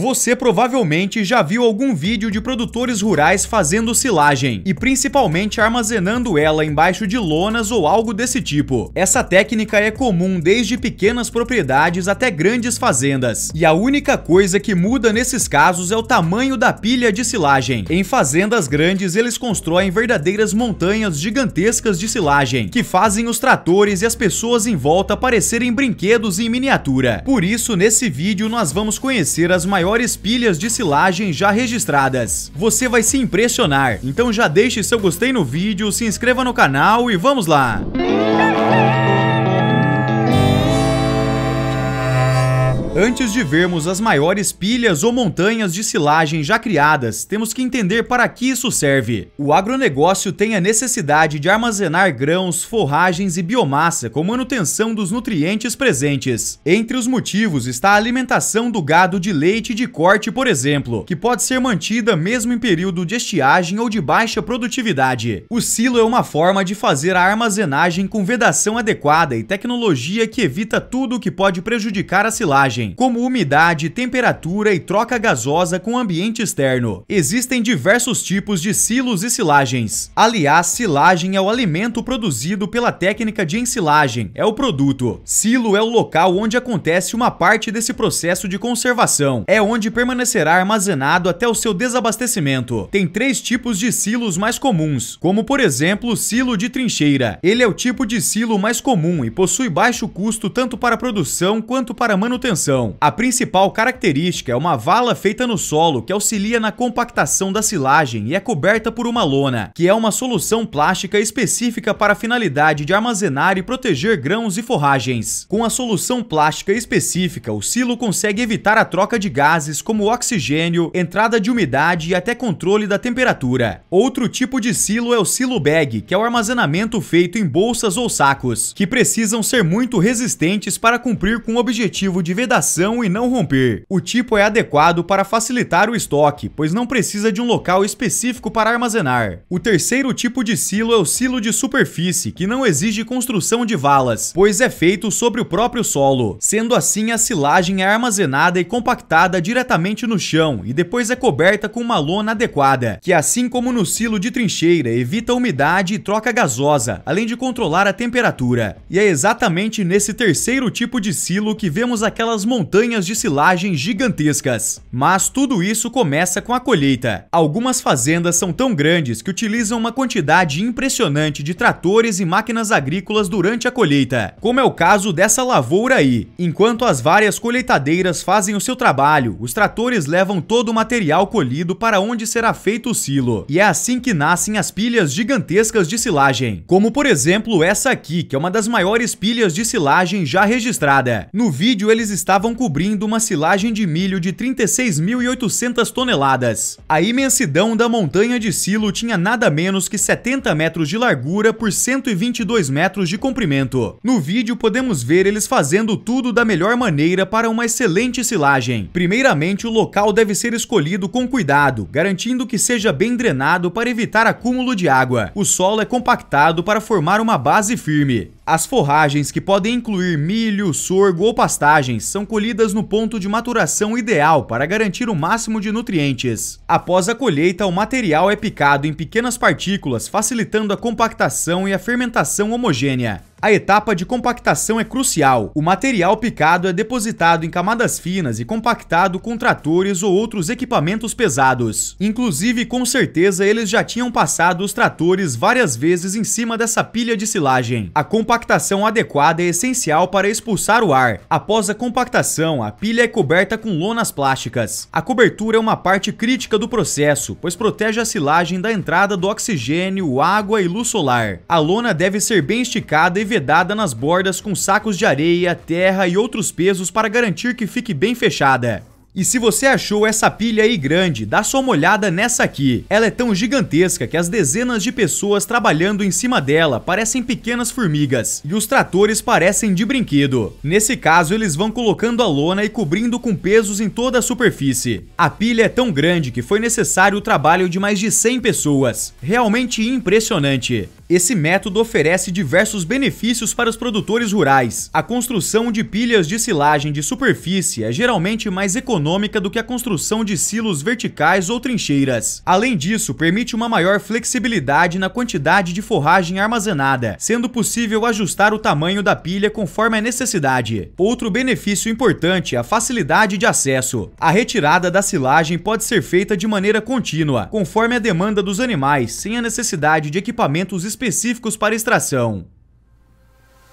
Você provavelmente já viu algum vídeo de produtores rurais fazendo silagem e principalmente armazenando ela embaixo de lonas ou algo desse tipo. Essa técnica é comum desde pequenas propriedades até grandes fazendas e a única coisa que muda nesses casos é o tamanho da pilha de silagem. Em fazendas grandes eles constroem verdadeiras montanhas gigantescas de silagem que fazem os tratores e as pessoas em volta parecerem brinquedos em miniatura. Por isso nesse vídeo nós vamos conhecer as maiores maiores pilhas de silagem já registradas. Você vai se impressionar, então já deixe seu gostei no vídeo, se inscreva no canal e vamos lá! Música Antes de vermos as maiores pilhas ou montanhas de silagem já criadas, temos que entender para que isso serve. O agronegócio tem a necessidade de armazenar grãos, forragens e biomassa com manutenção dos nutrientes presentes. Entre os motivos está a alimentação do gado de leite de corte, por exemplo, que pode ser mantida mesmo em período de estiagem ou de baixa produtividade. O silo é uma forma de fazer a armazenagem com vedação adequada e tecnologia que evita tudo o que pode prejudicar a silagem como umidade, temperatura e troca gasosa com o ambiente externo. Existem diversos tipos de silos e silagens. Aliás, silagem é o alimento produzido pela técnica de ensilagem, é o produto. Silo é o local onde acontece uma parte desse processo de conservação. É onde permanecerá armazenado até o seu desabastecimento. Tem três tipos de silos mais comuns, como por exemplo o silo de trincheira. Ele é o tipo de silo mais comum e possui baixo custo tanto para produção quanto para manutenção. A principal característica é uma vala feita no solo que auxilia na compactação da silagem e é coberta por uma lona, que é uma solução plástica específica para a finalidade de armazenar e proteger grãos e forragens. Com a solução plástica específica, o silo consegue evitar a troca de gases como oxigênio, entrada de umidade e até controle da temperatura. Outro tipo de silo é o silo bag, que é o armazenamento feito em bolsas ou sacos, que precisam ser muito resistentes para cumprir com o objetivo de vedação e não romper. O tipo é adequado para facilitar o estoque, pois não precisa de um local específico para armazenar. O terceiro tipo de silo é o silo de superfície, que não exige construção de valas, pois é feito sobre o próprio solo. Sendo assim, a silagem é armazenada e compactada diretamente no chão e depois é coberta com uma lona adequada, que assim como no silo de trincheira, evita umidade e troca gasosa, além de controlar a temperatura. E é exatamente nesse terceiro tipo de silo que vemos aquelas montanhas de silagem gigantescas. Mas tudo isso começa com a colheita. Algumas fazendas são tão grandes que utilizam uma quantidade impressionante de tratores e máquinas agrícolas durante a colheita, como é o caso dessa lavoura aí. Enquanto as várias colheitadeiras fazem o seu trabalho, os tratores levam todo o material colhido para onde será feito o silo. E é assim que nascem as pilhas gigantescas de silagem, como por exemplo essa aqui, que é uma das maiores pilhas de silagem já registrada. No vídeo eles estavam estavam cobrindo uma silagem de milho de 36.800 toneladas. A imensidão da montanha de Silo tinha nada menos que 70 metros de largura por 122 metros de comprimento. No vídeo podemos ver eles fazendo tudo da melhor maneira para uma excelente silagem. Primeiramente, o local deve ser escolhido com cuidado, garantindo que seja bem drenado para evitar acúmulo de água. O solo é compactado para formar uma base firme. As forragens, que podem incluir milho, sorgo ou pastagens, são colhidas no ponto de maturação ideal para garantir o máximo de nutrientes. Após a colheita, o material é picado em pequenas partículas, facilitando a compactação e a fermentação homogênea. A etapa de compactação é crucial. O material picado é depositado em camadas finas e compactado com tratores ou outros equipamentos pesados. Inclusive, com certeza, eles já tinham passado os tratores várias vezes em cima dessa pilha de silagem. A compactação adequada é essencial para expulsar o ar. Após a compactação, a pilha é coberta com lonas plásticas. A cobertura é uma parte crítica do processo, pois protege a silagem da entrada do oxigênio, água e luz solar. A lona deve ser bem esticada e vedada nas bordas com sacos de areia, terra e outros pesos para garantir que fique bem fechada. E se você achou essa pilha aí grande, dá só uma olhada nessa aqui. Ela é tão gigantesca que as dezenas de pessoas trabalhando em cima dela parecem pequenas formigas e os tratores parecem de brinquedo. Nesse caso, eles vão colocando a lona e cobrindo com pesos em toda a superfície. A pilha é tão grande que foi necessário o trabalho de mais de 100 pessoas. Realmente impressionante. Esse método oferece diversos benefícios para os produtores rurais. A construção de pilhas de silagem de superfície é geralmente mais econômica econômica do que a construção de silos verticais ou trincheiras. Além disso, permite uma maior flexibilidade na quantidade de forragem armazenada, sendo possível ajustar o tamanho da pilha conforme a necessidade. Outro benefício importante é a facilidade de acesso. A retirada da silagem pode ser feita de maneira contínua, conforme a demanda dos animais, sem a necessidade de equipamentos específicos para extração.